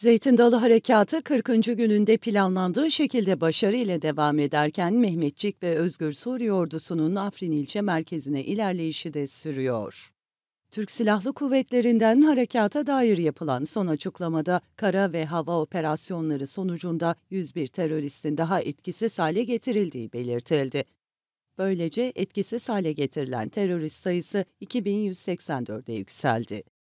Zeytin Dalı Harekatı 40. gününde planlandığı şekilde başarıyla devam ederken Mehmetçik ve Özgür Suriye ordusunun Afrin ilçe merkezine ilerleyişi de sürüyor. Türk Silahlı Kuvvetlerinden harekata dair yapılan son açıklamada kara ve hava operasyonları sonucunda 101 teröristin daha etkisiz hale getirildiği belirtildi. Böylece etkisiz hale getirilen terörist sayısı 2184'e yükseldi.